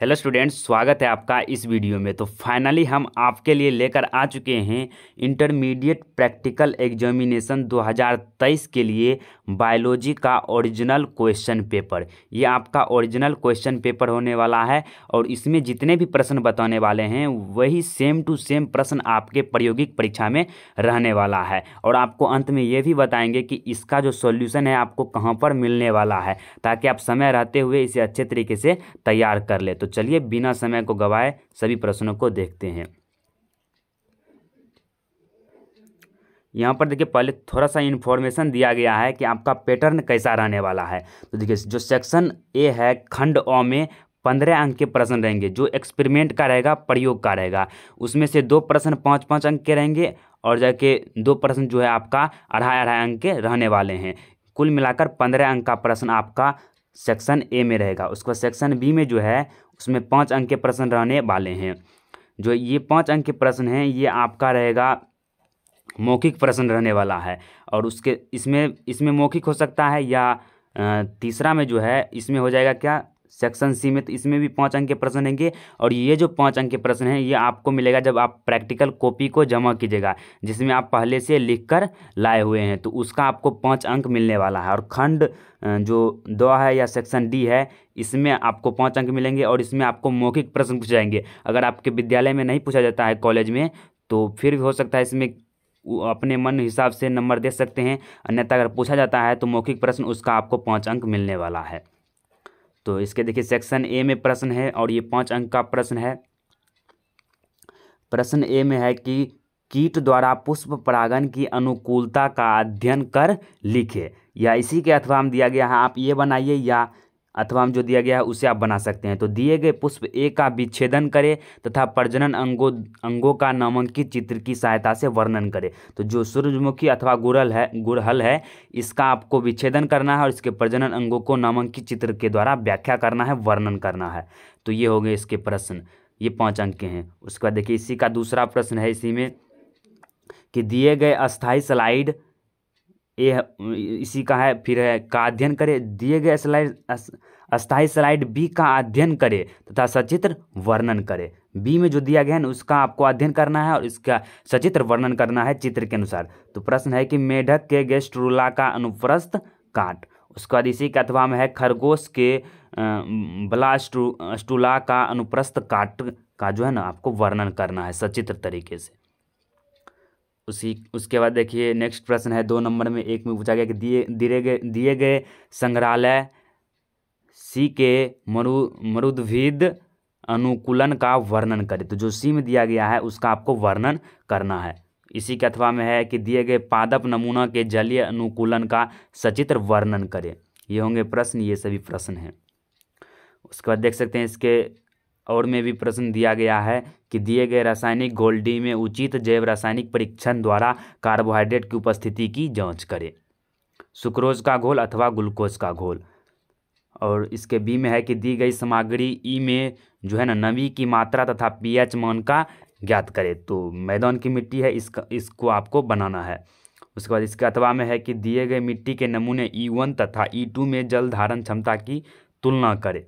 hello students स्वागत है आपका इस वीडियो में तो फाइनली हम आपके लिए लेकर आ चुके हैं इंटरमीडिएट प्रैक्टिकल एग्जामिनेशन 2023 के लिए बायोलॉजी का ओरिजिनल क्वेश्चन पेपर ये आपका ओरिजिनल क्वेश्चन पेपर होने वाला है और इसमें जितने भी प्रश्न बताने वाले हैं वही सेम टू सेम प्रश्न आपके प्रायोगिक परीक्षा में रहने वाला है और आपको अंत में ये भी बताएंगे कि इसका जो सोल्यूशन है आपको कहाँ पर मिलने वाला है ताकि आप समय रहते हुए इसे अच्छे तरीके से तैयार कर ले तो तो चलिए बिना समय को गवाए सभी प्रश्नों को देखते हैं यहाँ पर देखिए पहले थोड़ा सा इन्फॉर्मेशन दिया गया है कि आपका पैटर्न कैसा रहने वाला है तो देखिए जो सेक्शन ए है खंड ओ में पंद्रह अंक के प्रश्न रहेंगे जो एक्सपेरिमेंट का रहेगा प्रयोग का रहेगा उसमें से दो प्रश्न पाँच पाँच अंक के रहेंगे और जाके दो प्रश्न जो है आपका अढ़ाई अढ़ाई अंक के रहने वाले हैं कुल मिलाकर पंद्रह अंक का प्रश्न आपका सेक्शन ए में रहेगा उसके बाद सेक्शन बी में जो है उसमें पाँच अंक के प्रश्न रहने वाले हैं जो ये पाँच अंक के प्रश्न हैं ये आपका रहेगा मौखिक प्रश्न रहने वाला है और उसके इसमें इसमें मौखिक हो सकता है या तीसरा में जो है इसमें हो जाएगा क्या सेक्शन सी में तो इसमें भी पाँच अंक के प्रश्न रहेंगे और ये जो पाँच अंक के प्रश्न हैं ये आपको मिलेगा जब आप प्रैक्टिकल कॉपी को जमा कीजिएगा जिसमें आप पहले से लिख कर लाए हुए हैं तो उसका आपको पाँच अंक मिलने वाला है और खंड जो द है या सेक्शन डी है इसमें आपको पाँच अंक मिलेंगे और इसमें आपको मौखिक प्रश्न पूछे जाएंगे अगर आपके विद्यालय में नहीं पूछा जाता है कॉलेज में तो फिर भी हो सकता है इसमें अपने मन हिसाब से नंबर दे सकते हैं अन्यथा अगर पूछा जाता है तो मौखिक प्रश्न उसका आपको पाँच अंक मिलने वाला है तो इसके देखिए सेक्शन ए में प्रश्न है और ये पाँच अंक का प्रश्न है प्रश्न ए में है कि कीट द्वारा पुष्प परागण की अनुकूलता का अध्ययन कर लिखे या इसी के अथवा हम दिया गया है आप ये बनाइए या अथवा हम जो दिया गया है उसे आप बना सकते हैं तो दिए गए पुष्प ए का विच्छेदन करें तथा प्रजनन अंगों अंगों का नामांकित चित्र की सहायता से वर्णन करें तो जो सूर्यमुखी अथवा गुरल है गुरहल है इसका आपको विच्छेदन करना है और इसके प्रजनन अंगों को नामांकित चित्र के द्वारा व्याख्या करना है वर्णन करना है तो ये हो गए इसके प्रश्न ये पाँच अंक के हैं उसके बाद देखिए इसी का दूसरा प्रश्न है इसी में कि दिए गए अस्थाई स्लाइड ये इसी का है फिर है का अध्ययन करें दिए गए स्लाइड अस्थाई स्लाइड बी का अध्ययन करें तथा सचित्र वर्णन करें बी में जो दिया गया है ना उसका आपको अध्ययन करना है और इसका सचित्र वर्णन करना है चित्र के अनुसार तो प्रश्न है कि मेढक के गेस्ट्रूला का अनुप्रस्थ काट उसके बाद इसी के अथवा में है खरगोश के स्टूला का अनुप्रस्थ काट का जो है ना आपको वर्णन करना है सचित्र तरीके से उसी उसके बाद देखिए नेक्स्ट प्रश्न है दो नंबर में एक में पूछा गया कि दिए दिए गए दिए गए संग्रहालय सी के मरु मरुद्भिद अनुकूलन का वर्णन करें तो जो सी में दिया गया है उसका आपको वर्णन करना है इसी के अथवा में है कि दिए गए पादप नमूना के जलीय अनुकूलन का सचित्र वर्णन करें ये होंगे प्रश्न ये सभी प्रश्न हैं उसके बाद देख सकते हैं इसके और में भी प्रश्न दिया गया है कि दिए गए रासायनिक गोल्डी में उचित जैव रासायनिक परीक्षण द्वारा कार्बोहाइड्रेट की उपस्थिति की जांच करें सुक्रोज का घोल अथवा ग्लूकोज का घोल और इसके बी में है कि दी गई सामग्री ई में जो है ना नमी की मात्रा तथा पीएच मान का ज्ञात करें तो मैदान की मिट्टी है इसका इसको आपको बनाना है उसके बाद इसके अथवा में है कि दिए गए मिट्टी के नमूने ई वन तथा ई टू में जल धारण क्षमता की तुलना करें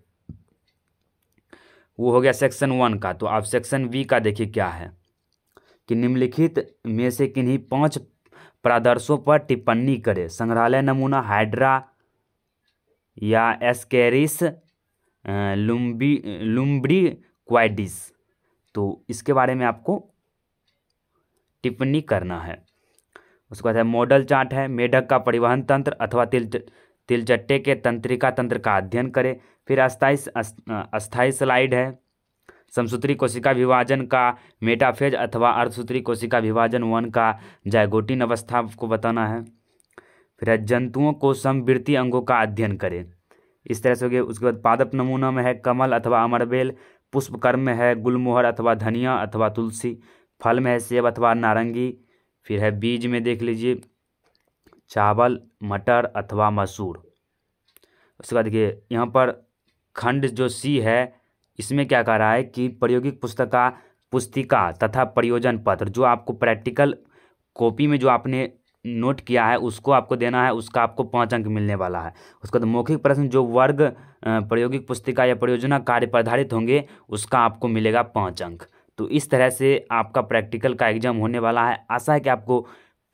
वो हो गया सेक्शन वन का तो आप सेक्शन बी का देखिए क्या है कि निम्नलिखित में से किन्हीं पांच प्रादर्शों पर टिप्पणी करें संग्रहालय नमूना हाइड्रा या एस्केरिस लुम्बी लुम्ब्री क्वाइडिस तो इसके बारे में आपको टिप्पणी करना है उसके बाद है मॉडल चार्ट है मेढक का परिवहन तंत्र अथवा तिल तिलचट्टे के तंत्रिका तंत्र का अध्ययन करें फिर अस्थाई अस्थाई स्लाइड है समसूत्री कोशिका विभाजन का मेटाफेज अथवा अर्धसूत्री कोशिका विभाजन वन का जायगोटिन अवस्था को बताना है फिर जंतुओं को समवृत्ति अंगों का अध्ययन करें इस तरह से हो गया उसके बाद पादप नमूना में है कमल अथवा अमरबेल पुष्पकर्म में है गुलमोहर अथवा धनिया अथवा तुलसी फल में है सेब अथवा नारंगी फिर है बीज में देख लीजिए चावल मटर अथवा मसूर उसके बाद देखिए यहाँ पर खंड जो सी है इसमें क्या कह रहा है कि प्रायोगिक पुस्तका पुस्तिका तथा प्रयोजन पत्र जो आपको प्रैक्टिकल कॉपी में जो आपने नोट किया है उसको आपको देना है उसका आपको पाँच अंक मिलने वाला है उसका तो मौखिक प्रश्न जो वर्ग प्रायोगिक पुस्तिका या परियोजना कार्य पर आधारित होंगे उसका आपको मिलेगा पाँच अंक तो इस तरह से आपका प्रैक्टिकल का एग्जाम होने वाला है आशा है कि आपको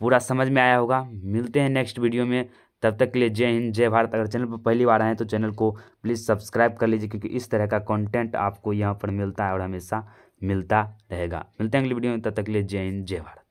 पूरा समझ में आया होगा मिलते हैं नेक्स्ट वीडियो में तब तक के लिए जय हिंद जय भारत अगर चैनल पर पहली बार आएँ तो चैनल को प्लीज़ सब्सक्राइब कर लीजिए क्योंकि इस तरह का कंटेंट आपको यहाँ पर मिलता है और हमेशा मिलता रहेगा मिलते हैं अगली वीडियो में तब तक के लिए जय हिंद जय भारत